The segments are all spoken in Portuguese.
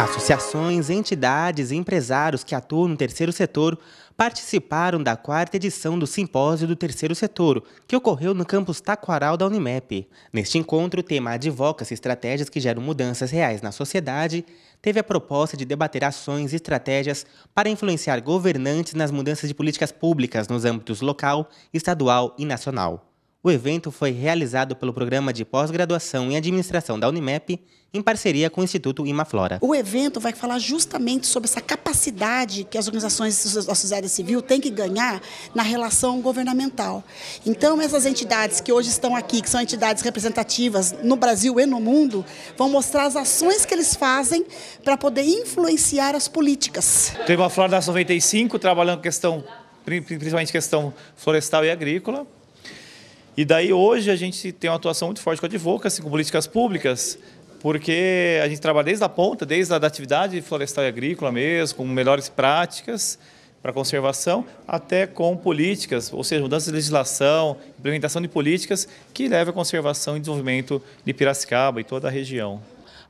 Associações, entidades e empresários que atuam no terceiro setor participaram da quarta edição do Simpósio do Terceiro Setor, que ocorreu no campus Taquaral da Unimep. Neste encontro, o tema Advoca-se Estratégias que Geram Mudanças Reais na Sociedade teve a proposta de debater ações e estratégias para influenciar governantes nas mudanças de políticas públicas nos âmbitos local, estadual e nacional. O evento foi realizado pelo Programa de Pós-Graduação em Administração da Unimep, em parceria com o Instituto Imaflora. O evento vai falar justamente sobre essa capacidade que as organizações da sociedade civil têm que ganhar na relação governamental. Então, essas entidades que hoje estão aqui, que são entidades representativas no Brasil e no mundo, vão mostrar as ações que eles fazem para poder influenciar as políticas. Tem então, uma Flora da 95 trabalhando questão principalmente questão florestal e agrícola. E daí hoje a gente tem uma atuação muito forte com a advocacy, assim, com políticas públicas, porque a gente trabalha desde a ponta, desde a atividade florestal e agrícola mesmo, com melhores práticas para conservação, até com políticas, ou seja, mudanças de legislação, implementação de políticas que leve à conservação e desenvolvimento de Piracicaba e toda a região.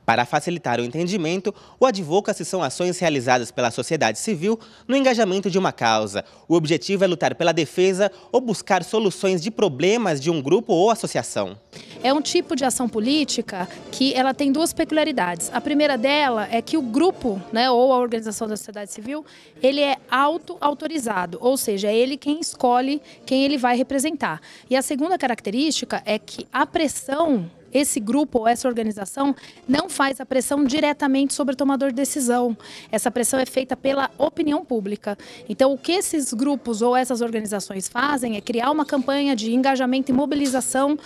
Para facilitar o entendimento, o advocacy são ações realizadas pela sociedade civil no engajamento de uma causa. O objetivo é lutar pela defesa ou buscar soluções de problemas de um grupo ou associação. É um tipo de ação política que ela tem duas peculiaridades. A primeira dela é que o grupo, né, ou a organização da sociedade civil, ele é auto-autorizado, ou seja, é ele quem escolhe quem ele vai representar. E a segunda característica é que a pressão esse grupo ou essa organização não faz a pressão diretamente sobre o tomador de decisão. Essa pressão é feita pela opinião pública. Então, o que esses grupos ou essas organizações fazem é criar uma campanha de engajamento e mobilização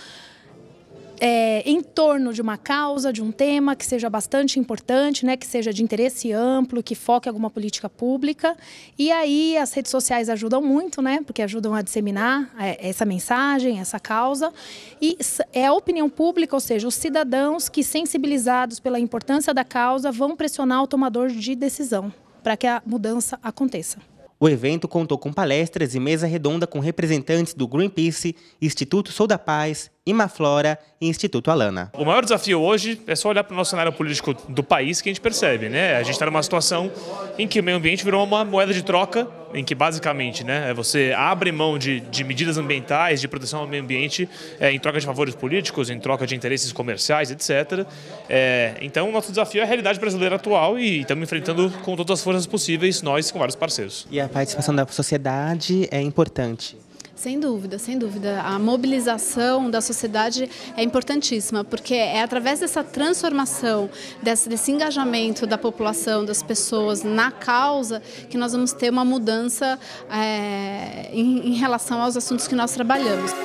é, torno de uma causa, de um tema que seja bastante importante, né, que seja de interesse amplo, que foque alguma política pública. E aí as redes sociais ajudam muito, né, porque ajudam a disseminar é, essa mensagem, essa causa. E é a opinião pública, ou seja, os cidadãos que sensibilizados pela importância da causa vão pressionar o tomador de decisão para que a mudança aconteça. O evento contou com palestras e mesa redonda com representantes do Greenpeace, Instituto Sou da Paz, Imaflora e Instituto Alana. O maior desafio hoje é só olhar para o nosso cenário político do país que a gente percebe. Né? A gente está numa situação em que o meio ambiente virou uma moeda de troca em que basicamente né, é você abre mão de, de medidas ambientais, de proteção ao meio ambiente, é, em troca de favores políticos, em troca de interesses comerciais, etc. É, então, nosso desafio é a realidade brasileira atual e estamos enfrentando com todas as forças possíveis, nós com vários parceiros. E a participação da sociedade é importante. Sem dúvida, sem dúvida. A mobilização da sociedade é importantíssima, porque é através dessa transformação, desse, desse, engajamento da população, das pessoas na causa, que nós vamos ter uma mudança é, em, em relação aos assuntos que nós trabalhamos.